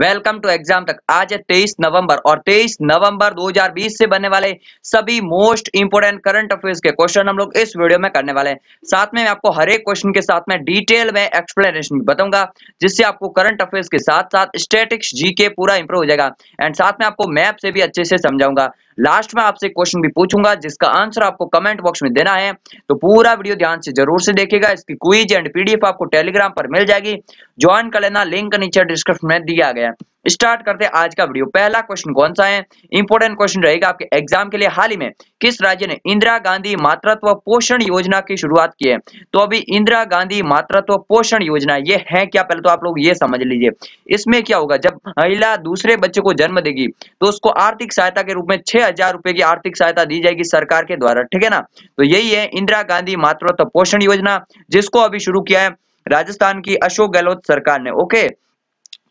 welcome to exam तक आज है 23 नवंबर और 23 नवंबर 2020 से बनने वाले सभी मोस्ट इंपोर्टेंट करंट अफेयर्स के क्वेश्चन हम लोग इस वीडियो में करने वाले हैं साथ में मैं आपको हर एक क्वेश्चन के साथ में डिटेल में एक्सप्लेनेशन बताऊंगा जिससे आपको करंट अफेयर्स के साथ साथ स्टेटिक्स जी पूरा इंप्रूव हो जाएगा एंड साथ में आपको मैप से भी अच्छे से समझाऊंगा लास्ट में आपसे क्वेश्चन भी पूछूंगा जिसका आंसर आपको कमेंट बॉक्स में देना है तो पूरा वीडियो ध्यान से जरूर से देखेगा इसकी क्विज एंड पीडीएफ आपको टेलीग्राम पर मिल जाएगी ज्वाइन कर लेना लिंक नीचे डिस्क्रिप्शन में दिया गया है स्टार्ट करते हैं आज का वीडियो पहला क्वेश्चन कौन सा है इंपोर्टेंट क्वेश्चन रहेगा आपके एग्जाम के लिए हाल ही में किस राज्य ने इंदिरा गांधी मातृत्व पोषण योजना की शुरुआत की है तो अभी इंदिरा गांधी मातृत्व पोषण योजना ये है क्या पहले तो आप लोग ये समझ लीजिए इसमें क्या होगा जब महिला दूसरे बच्चे को जन्म देगी तो उसको आर्थिक सहायता के रूप में छह हजार रुपए की आर्थिक सहायता दी जाएगी सरकार के द्वारा ठीक है ना तो यही है इंदिरा गांधी मातृत्व पोषण योजना जिसको अभी शुरू किया है राजस्थान की अशोक गहलोत सरकार ने ओके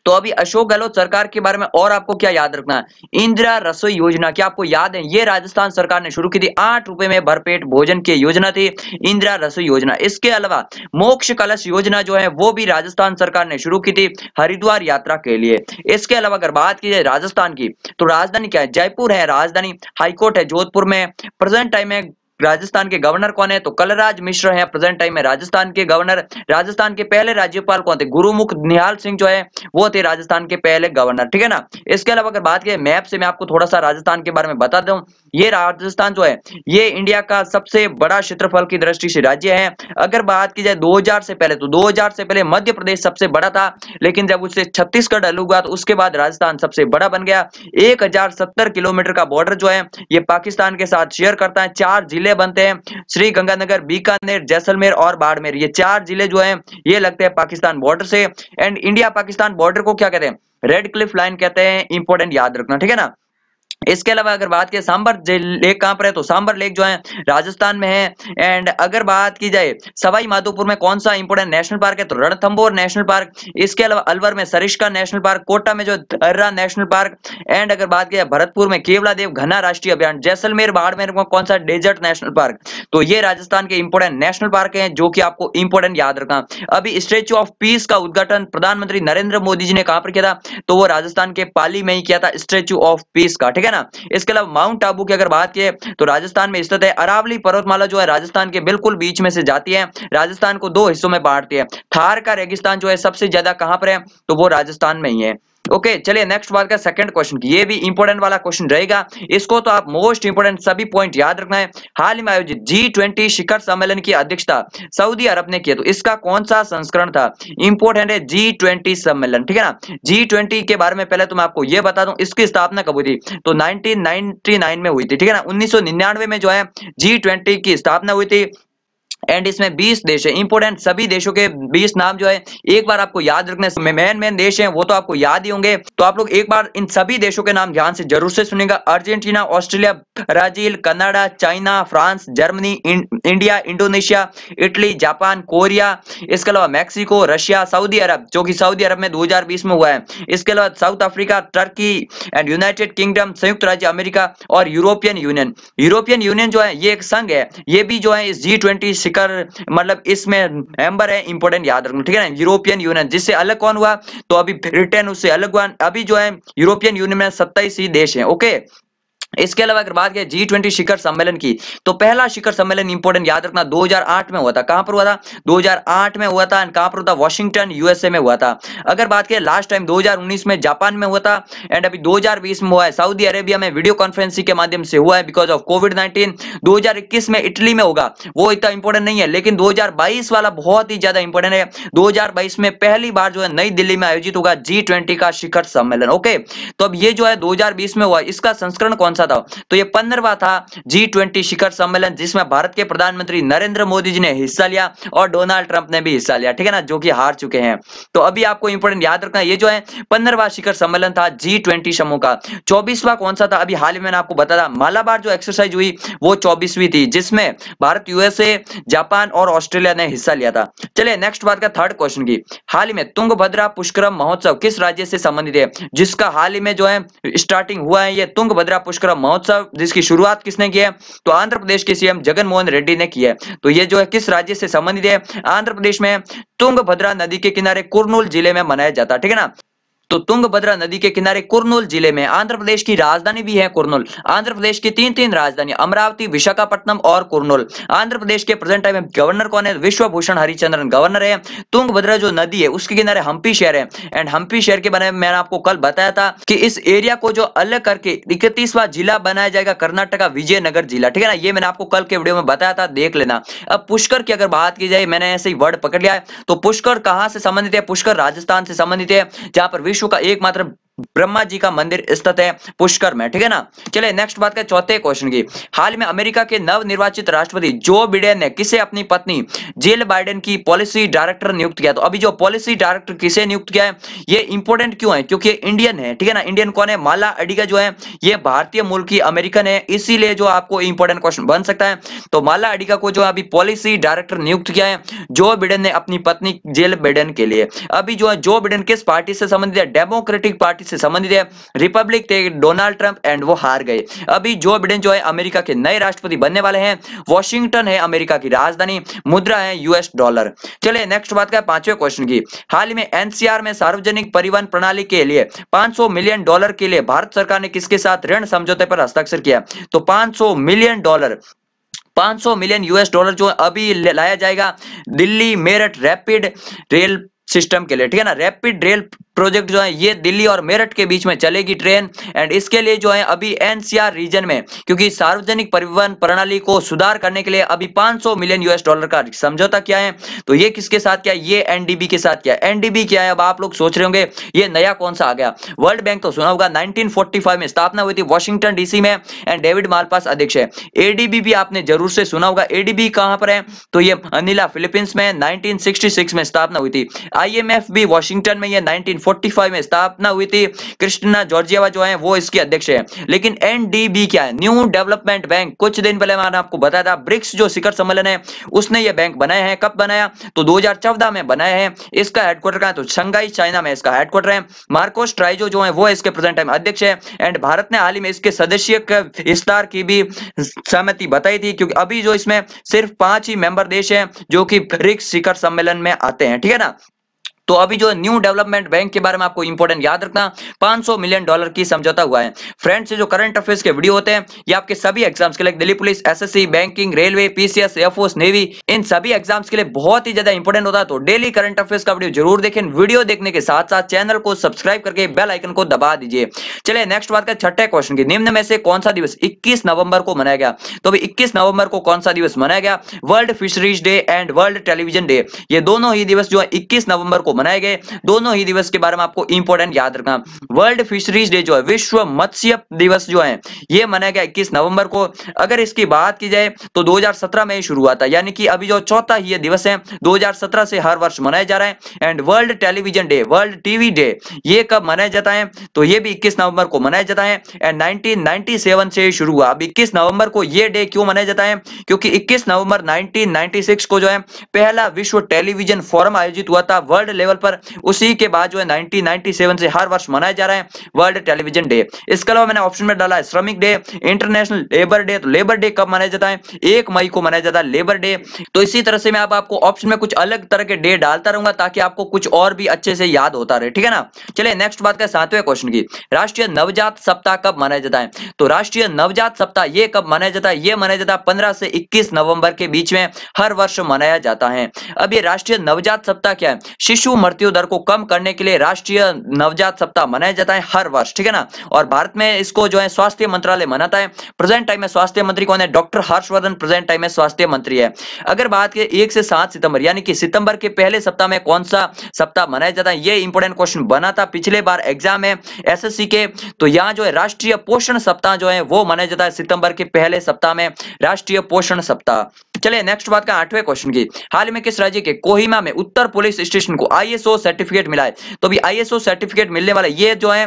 तो अभी अशोक गहलोत सरकार के बारे में और आपको क्या याद रखना है इंदिरा रसोई योजना क्या आपको याद है ये राजस्थान सरकार ने शुरू की थी आठ रुपए में भरपेट भोजन की योजना थी इंदिरा रसोई योजना इसके अलावा मोक्ष कलश योजना जो है वो भी राजस्थान सरकार ने शुरू की थी हरिद्वार यात्रा के लिए इसके अलावा अगर बात की जाए राजस्थान की तो राजधानी क्या है जयपुर है राजधानी हाईकोर्ट है जोधपुर में प्रेजेंट टाइम में राजस्थान के गवर्नर कौन है तो कलराज मिश्र है प्रेजेंट टाइम में राजस्थान के गवर्नर राजस्थान के पहले राज्यपाल कौन थे गुरुमुख निहाल सिंह जो है वो थे राजस्थान के पहले गवर्नर ठीक है ना इसके अलावा अगर बात करें मैप से मैं आपको थोड़ा सा राजस्थान के बारे में बता दू ये राजस्थान जो है ये इंडिया का सबसे बड़ा क्षेत्रफल की दृष्टि से राज्य है अगर बात की जाए दो से पहले तो दो से पहले मध्य प्रदेश सबसे बड़ा था लेकिन जब उससे छत्तीसगढ़ अलग हुआ तो उसके बाद राजस्थान सबसे बड़ा बन गया एक किलोमीटर का बॉर्डर जो है ये पाकिस्तान के साथ शेयर करता है चार जिले जिले बनते हैं श्री गंगानगर बीकानेर जैसलमेर और बाड़मेर ये चार जिले जो है ये लगते हैं पाकिस्तान बॉर्डर से एंड इंडिया पाकिस्तान बॉर्डर को क्या कहते हैं रेड क्लिफ लाइन कहते हैं इंपोर्टेंट याद रखना ठीक है ना इसके अलावा अगर बात की सांबर लेक कहां पर है तो सांबर लेक जो है राजस्थान में है एंड अगर बात की जाए सवाई माधोपुर में कौन सा इंपोर्टेंट नेशनल पार्क है तो रणथम्बोर नेशनल पार्क इसके अलावा अलवर में सरिश्का नेशनल पार्क कोटा में जो दर्रा नेशनल पार्क एंड अगर बात की जाए भरतपुर में केवला देव घना राष्ट्रीय अभियान जैसलमेर बाड़मेर में कौन सा डेजर्ट नेशनल पार्क तो ये राजस्थान के इंपोर्टेंट नेशनल पार्क है जो की आपको इंपोर्टेंट याद रखना अभी स्टेच्यू ऑफ पीस का उद्घाटन प्रधानमंत्री नरेंद्र मोदी जी ने कहा पर किया था तो वो राजस्थान के पाली में ही किया था स्टेच्यू ऑफ पीस का ठीक है है ना इसके अलावा माउंट आबू की अगर बात की तो राजस्थान में स्थित है अरावली पर्वतमाला जो है राजस्थान के बिल्कुल बीच में से जाती है राजस्थान को दो हिस्सों में बांटती है थार का रेगिस्तान जो है सबसे ज्यादा कहां पर है तो वो राजस्थान में ही है ओके चलिए नेक्स्ट बात का सेकंड क्वेश्चन ये भी इंपॉर्टेंट वाला क्वेश्चन रहेगा इसको तो आप मोस्ट इंपोर्टेंट सभी पॉइंट याद रखना है हाल ही में आयोजित जी ट्वेंटी शिखर सम्मेलन की अध्यक्षता सऊदी अरब ने किया तो इसका कौन सा संस्करण था इंपोर्टेंट है जी ट्वेंटी सम्मेलन ठीक है ना जी ट्वेंटी के बारे में पहले तो मैं आपको यह बता दूं इसकी स्थापना कब हुई थी तो 1999 में हुई थी ठीक है ना 1999 में जो है जी ट्वेंटी की स्थापना हुई थी एंड इसमें 20 देश है इंपोर्टेंट सभी देशों के 20 नाम जो है एक बार आपको याद रखने मेन मेन देश हैं वो तो आपको याद ही होंगे तो आप लोग एक बार इन सभी देशों के नाम ध्यान से जरूर से सुनेगा Argentina Australia Brazil Canada China France Germany इं, India Indonesia Italy Japan Korea इसके अलावा मैक्सिको रशिया सऊदी अरब जो की सऊदी अरब में दो में हुआ है इसके अलावा South Africa Turkey and United Kingdom संयुक्त राज्य अमेरिका और यूरोपियन यूनियन यूरोपियन यूनियन जो है ये एक संघ है ये भी जो है जी ट्वेंटी शिखर मतलब इसमें मेंबर है इंपोर्टेंट याद रखना ठीक है ना यूरोपियन यूनियन जिससे अलग कौन हुआ तो अभी ब्रिटेन उससे अलग हुआ अभी जो है यूरोपियन यूनियन में सत्ताईस ही देश है ओके इसके अलावा अगर बात करें जी ट्वेंटी शिखर सम्मेलन की तो पहला शिखर सम्मेलन इंपोर्टेंट याद रखना 2008 में हुआ था कहां पर हुआ था 2008 में हुआ था एंड कहां पर हुआ था वॉशिंगटन यूएसए में हुआ था अगर बात करें लास्ट टाइम 2019 में जापान में हुआ था एंड अभी 2020 में हुआ है सऊदी अरेबिया में वीडियो कॉन्फ्रेंसिंग के माध्यम से हुआ है बिकॉज ऑफ कोविड नाइनटीन दो में इटली में होगा वो इतना इंपोर्टेंट नहीं है लेकिन दो वाला बहुत ही ज्यादा इंपॉर्टेंट है दो में पहली बार जो है नई दिल्ली में आयोजित होगा जी का शिखर सम्मेलन ओके तो अब ये जो है दो में हुआ इसका संस्करण कौन सा था तो ये पंद्रवा था जी ट्वेंटी शिखर सम्मेलन जिसमें भारत के प्रधानमंत्री नरेंद्र मोदी जी ने हिस्सा लिया और डोनाल्ड ट्रंप ने भी हिस्सा लिया ठीक है ना जो कि हार चुके हैं तो अभी आपको इंपोर्टेंट याद रखना ये जो है पंद्रवा शिखर सम्मेलन था जी ट्वेंटी समूह का चौबीसवा कौन सा था अभी हाल ही में आपको बता था मालाबार जो एक्सरसाइज हुई वो चौबीसवीं थी जिसमें भारत यूएसए जापान और ऑस्ट्रेलिया ने हिस्सा लिया था चलिए नेक्स्ट बात का थर्ड क्वेश्चन की हाल ही में तुंग भद्रा पुष्करम महोत्सव किस राज्य से संबंधित है जिसका हाल ही में जो है स्टार्टिंग हुआ है ये तुंग भद्रा पुष्कर पराक्रम महोत्सव जिसकी शुरुआत किसने की है तो आंध्र प्रदेश के सीएम जगन मोहन रेड्डी ने की है तो ये जो है किस राज्य से संबंधित है आंध्र प्रदेश में तुंग नदी के किनारे कुरनूल जिले में मनाया जाता है ठीक है ना तो तुंगभद्रा नदी के किनारे कुरनूल जिले में आंध्र प्रदेश की राजधानी भी है कुरनूल आंध्र प्रदेश की तीन तीन राजधानी अमरावती विशाखापट्टनम और कुरनूल आंध्र प्रदेश के प्रेजेंट टाइम में गवर्नर कौन है विश्वभूषण हरिचंद्रन गवर्नर है तुंगभद्रा जो नदी है उसके किनारे हम्पी शहर है एंड हम्पी शहर के बारे में मैंने आपको कल बताया था कि इस एरिया को जो अलग करके इकतीसवा जिला बनाया जाएगा कर्नाटक विजयनगर जिला ठीक है ना ये मैंने आपको कल के वीडियो में बताया था देख लेना अब पुष्कर की अगर बात की जाए मैंने ऐसे ही वर्ड पकड़ लिया है तो पुष्कर कहां से संबंधित है पुष्कर राजस्थान से संबंधित है जहां पर विश्व विश्व का एकमात्र ब्रह्मा जी का मंदिर स्थित है पुष्कर में ठीक है ना चलिए नेक्स्ट बात करें चौथे क्वेश्चन की हाल में अमेरिका के नव निर्वाचित राष्ट्रपति जो बिडेन ने किसे अपनी पत्नी जेल बाइडेन की पॉलिसी डायरेक्टर नियुक्त किया तो अभी जो पॉलिसी डायरेक्टर किसे नियुक्त किया है ये इंपोर्टेंट क्यों है क्योंकि इंडियन है ठीक है ना इंडियन कौन है माला अडिगा जो है ये भारतीय मूल की अमेरिकन है इसीलिए जो आपको इंपोर्टेंट क्वेश्चन बन सकता है तो माला अडिगा को जो अभी पॉलिसी डायरेक्टर नियुक्त किया है जो बिडेन ने अपनी पत्नी जेल बिडेन के लिए अभी जो है जो बिडेन किस पार्टी से संबंधित है डेमोक्रेटिक पार्टी से संबंधित है रिपब्लिक थे डोनाल्ड ट्रंप एंड वो हार गए अभी जो बिडेन जो है अमेरिका के नए राष्ट्रपति बनने वाले हैं वॉशिंगटन है अमेरिका की राजधानी मुद्रा है यूएस डॉलर चलिए नेक्स्ट बात का पांचवें क्वेश्चन की हाल ही में एनसीआर में सार्वजनिक परिवहन प्रणाली के लिए 500 मिलियन डॉलर के लिए भारत सरकार ने किसके साथ ऋण समझौते पर हस्ताक्षर किया तो 500 million dollar 500 million US dollar जो अभी लाया जाएगा Delhi Meerut rapid rail system के लिए ठीक है ना रैपिड रेल प्रोजेक्ट जो है ये दिल्ली और मेरठ के बीच में चलेगी ट्रेन एंड इसके लिए जो है अभी एनसीआर रीजन में क्योंकि सार्वजनिक परिवहन प्रणाली को सुधार करने के लिए अभी 500 मिलियन यूएस डॉलर का समझौता किया है तो ये किसके साथ किया ये एनडीबी के साथ किया एनडीबी क्या है अब आप लोग सोच रहे होंगे ये नया कौन सा आ गया वर्ल्ड बैंक तो सुना होगा नाइनटीन में स्थापना हुई थी वॉशिंगटन डीसी में एंड डेविड मालपास अध्यक्ष है एडीबी भी आपने जरूर से सुना होगा एडीबी कहां पर है तो ये अनिला फिलीपींस में नाइनटीन में स्थापना हुई थी आई भी वॉशिंगटन में यह नाइनटीन 1945 में स्थापना हुई थी कृष्णा जॉर्जियावा जो है वो इसके अध्यक्ष है लेकिन एनडीबी क्या है न्यू डेवलपमेंट बैंक कुछ दिन पहले मैंने आपको बताया था ब्रिक्स जो शिखर सम्मेलन है उसने ये बैंक बनाया है कब बनाया तो 2014 में बनाया है इसका हेडक्वार्टर कहा तो शंघाई चाइना में इसका हेडक्वार्टर है मार्कोस ट्राइजो जो है वो इसके प्रेजेंट टाइम अध्यक्ष है एंड भारत ने हाल ही में इसके सदस्य विस्तार की भी सहमति बताई थी क्योंकि अभी जो इसमें सिर्फ पांच ही मेंबर देश है जो कि ब्रिक्स शिखर सम्मेलन में आते हैं ठीक है ना तो अभी जो न्यू डेवलपमेंट बैंक के बारे में आपको इंपोर्टेंट याद रखना 500 मिलियन डॉलर की समझौता हुआ है फ्रेंड्स जो करंट अफेयर्स के वीडियो होते हैं ये आपके सभी एग्जाम्स के लिए Delhi police SSC banking railway PCS air force navy इन सभी एग्जाम्स के लिए बहुत ही ज्यादा इंपोर्टेंट होता है तो डेली करंट अफेयर्स का वीडियो जरूर देखें वीडियो देखने के साथ साथ चैनल को सब्सक्राइब करके बेल आइकन को दबा दीजिए चलिए नेक्स्ट बात करें छठे क्वेश्चन की निम्न में से कौन सा दिवस इक्कीस नवंबर को मनाया गया तो अभी इक्कीस नवंबर को कौन सा दिवस मनाया गया world fisheries day and world television day ये दोनों ही दिवस जो है इक्कीस नवंबर को मनाए गए दोनों ही दिवस के बारे में आपको इंपोर्टेंट याद रखना वर्ल्ड फिशरीज डे जो है विश्व मत्स्य दिवस जो है ये मनाया गया इक्कीस नवंबर को अगर इसकी बात की जाए तो दो में ही शुरू हुआ था यानी कि अभी जो चौथा ही दिवस है दो से हर वर्ष मनाया जा रहा है and world television day world TV day ये कब मनाया जाता है तो ये भी इक्कीस नवंबर को मनाया जाता है एंड 1997 से शुरू हुआ अब 21 नवंबर को ये डे क्यों मनाया जाता है क्योंकि 21 नवंबर 1996 को जो है पहला विश्व टेलीविजन फोरम आयोजित हुआ था वर्ल्ड लेवल लेवल पर उसी के बाद जो है नाइनटीन से हर वर्ष मनाया जा रहा है वर्ल्ड टेलीविजन डे इसके अलावा मैंने ऑप्शन में डाला है श्रमिक डे इंटरनेशनल लेबर डे तो लेबर डे कब मनाया जाता है एक मई को मनाया जाता है लेबर डे तो इसी तरह से मैं आप आपको ऑप्शन में कुछ अलग तरह के डे डालता रहूंगा ताकि आपको कुछ और भी अच्छे से याद होता रहे ठीक है ना चलिए नेक्स्ट बात करें सातवें क्वेश्चन की राष्ट्रीय नवजात सप्ताह कब मनाया जाता है तो राष्ट्रीय नवजात सप्ताह ये कब मनाया जाता है ये मनाया जाता है पंद्रह से इक्कीस नवंबर के बीच में हर वर्ष मनाया जाता है अब ये राष्ट्रीय नवजात सप्ताह क्या है शिशु मृत्यु दर को कम करने के लिए राष्ट्रीय नवजात सप्ताह मनाया जाता है हर वर्ष ठीक है ना और भारत में इसको जो है स्वास्थ्य मंत्रालय मनाता है प्रेजेंट टाइम में स्वास्थ्य मंत्री कौन है डॉक्टर हर्षवर्धन प्रेजेंट टाइम में स्वास्थ्य मंत्री है अगर बात की एक से सात सितंबर यानी कि सितंबर के पहले सप्ताह में कौन सा सप्ताह मनाया जाता है ये इंपोर्टेंट क्वेश्चन बना था पिछले बार एग्जाम है एस के तो यहाँ जो है राष्ट्रीय पोषण सप्ताह जो है वो मनाया जाता है सितंबर के पहले सप्ताह में राष्ट्रीय पोषण सप्ताह चलिए नेक्स्ट बात का आठवें क्वेश्चन की हाल में किस राज्य के कोहिमा में उत्तर पुलिस स्टेशन को आईएसओ सर्टिफिकेट मिला है तो अभी आईएसओ सर्टिफिकेट मिलने वाला ये जो है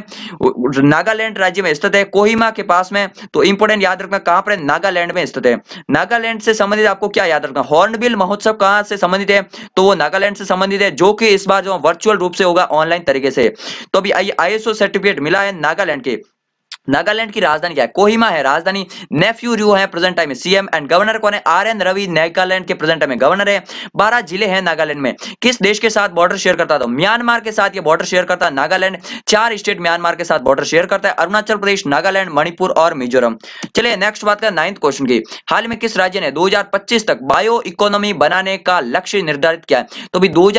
नागालैंड राज्य में स्थित है कोहिमा के पास में तो इंपोर्टेंट याद रखना कहां पर नागालैंड में स्थित है नागालैंड से संबंधित आपको क्या याद रखना हॉर्नबिल महोत्सव कहां से संबंधित है तो वो नागालैंड से संबंधित है जो कि इस बार जो वर्चुअल रूप से होगा ऑनलाइन तरीके से तो अभी आईएसओ सर्टिफिकेट मिला है नागालैंड के नागालैंड की राजधानी क्या है कोहिमा है राजधानी नेफ्यू रू है प्रेजेंट टाइम में सीएम एंड गवर्नर कौन है आर एन रवि नागालैंड के प्रेजेंट टाइम में गवर्नर है बारह जिले हैं नागालैंड में किस देश के साथ बॉर्डर शेयर करता था म्यांमार के साथ ये बॉर्डर शेयर करता है नागालैंड चार स्टेट म्यांमार के साथ बॉर्डर शेयर करता है अरुणाचल प्रदेश नागालैंड मणिपुर और मिजोरम चलिए नेक्स्ट बात करें नाइन्थ क्वेश्चन की हाल में किस राज्य ने दो तक बायो इकोनॉमी बनाने का लक्ष्य निर्धारित किया है तो भी दो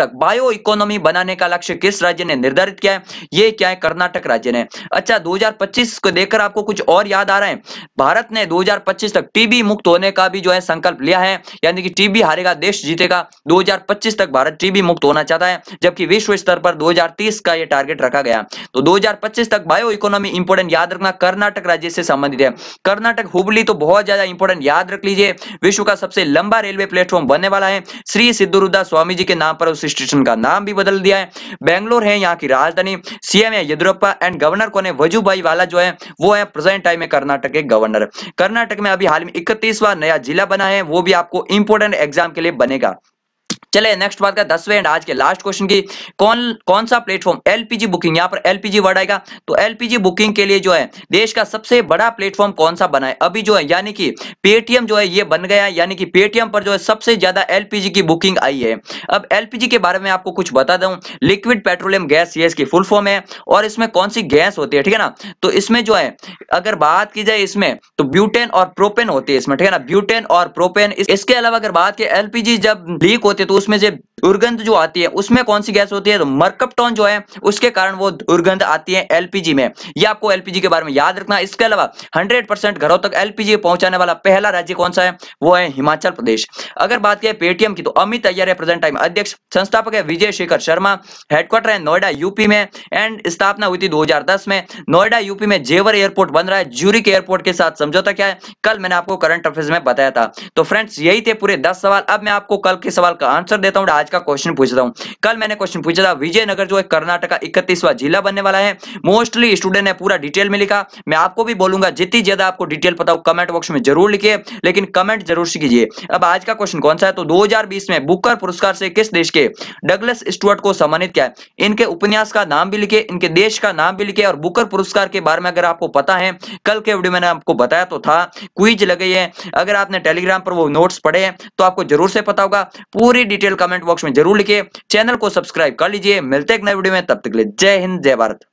तक बायो इकोनॉमी बनाने का लक्ष्य किस राज्य ने निर्धारित किया है ये क्या है कर्नाटक राज्य ने अच्छा दो 2025 को देखकर आपको कुछ और याद आ रहा है भारत ने 2025 तक टीबी मुक्त होने का भी जो है संकल्प लिया है यानी कि टीबी हारेगा देश जीतेगा 2025 तक भारत टीबी मुक्त होना चाहता है जबकि विश्व स्तर पर 2030 का यह टारगेट रखा गया तो 2025 तक बायो इकोनॉमी इंपोर्टेंट याद रखना कर्नाटक राज्य से संबंधित है कर्नाटक हुबली तो बहुत ज्यादा इंपोर्टेंट याद रख लीजिए विश्व का सबसे लंबा रेलवे प्लेटफॉर्म बनने वाला है श्री सिद्धुरुद्धा स्वामी जी के नाम पर उस स्टेशन का नाम भी बदल दिया है बेंगलोर है यहाँ की राजधानी सीएम है येदुरप्पा एंड गवर्नर कौन है वजूभाई मुंबई वाला जो है वो है प्रेजेंट टाइम में कर्नाटक के गवर्नर कर्नाटक में अभी हाल में इकतीसवा नया जिला बना है वो भी आपको इंपोर्टेंट एग्जाम के लिए बनेगा चले नेक्स्ट बात का दसवें एंड आज के लास्ट क्वेश्चन की कौन कौन सा प्लेटफॉर्म एलपीजी बुकिंग यहाँ पर एलपीजी वर्ड आएगा तो एलपीजी बुकिंग के लिए जो है देश का सबसे बड़ा प्लेटफॉर्म कौन सा बना है अभी जो है यानी कि पेटीएम जो है ये बन गया है यानी कि पेटीएम पर जो है सबसे ज्यादा एलपीजी की बुकिंग आई है अब एलपीजी के बारे में आपको कुछ बता दू लिक्विड पेट्रोलियम गैस ये इसकी फुल फॉर्म है और इसमें कौन सी गैस होती है ठीक है ना तो इसमें जो है अगर बात की जाए इसमें तो ब्यूटेन और प्रोपेन होती है इसमें ठीक है ना ब्यूटेन और प्रोपेन इसके अलावा अगर बात की एलपीजी जब लीक होती है तो उसमें से दुर्गंध जो आती है उसमें कौन सी गैस होती है तो मर्कपटोन जो है उसके कारण वो दुर्गंध आती है एलपीजी में ये आपको एलपीजी के बारे में याद रखना इसके अलावा 100% घरों तक एलपीजी पहुंचाने वाला पहला राज्य कौन सा है वो है हिमाचल प्रदेश अगर बात करें पेटीएम की तो अमित अय्यर है प्रेजेंट टाइम अध्यक्ष संस्थापक है विजय शेखर शर्मा हेडक्वार्टर है नोएडा यूपी में एंड स्थापना हुई थी दो में नोएडा यूपी में जेवर एयरपोर्ट बन रहा है जूरिक एयरपोर्ट के साथ समझौता क्या है कल मैंने आपको करंट अफेयर में बताया था तो फ्रेंड्स यही थे पूरे दस सवाल अब मैं आपको कल के सवाल का आंसर आंसर देता हूं आज का क्वेश्चन पूछता हूं कल मैंने क्वेश्चन पूछा था विजयनगर जो है कर्नाटक का इकतीसवा जिला बनने वाला है मोस्टली स्टूडेंट ने पूरा डिटेल में लिखा मैं आपको भी बोलूंगा जितनी ज्यादा आपको डिटेल पता हो कमेंट बॉक्स में जरूर लिखिए लेकिन कमेंट जरूर कीजिए अब आज का क्वेश्चन कौन सा है तो दो में बुकर पुरस्कार से किस देश के डगलस स्टूअर्ट को सम्मानित किया इनके उपन्यास का नाम भी लिखे इनके देश का नाम भी लिखे और बुकर पुरस्कार के बारे में अगर आपको पता है कल के वीडियो मैंने आपको बताया तो था क्विज लगे है अगर आपने टेलीग्राम पर वो नोट्स पढ़े हैं तो आपको जरूर से पता होगा पूरी डिटेल डिटेल कमेंट बॉक्स में जरूर लिखिए चैनल को सब्सक्राइब कर लीजिए मिलते एक नए वीडियो में तब तक के लिए जय हिंद जय भारत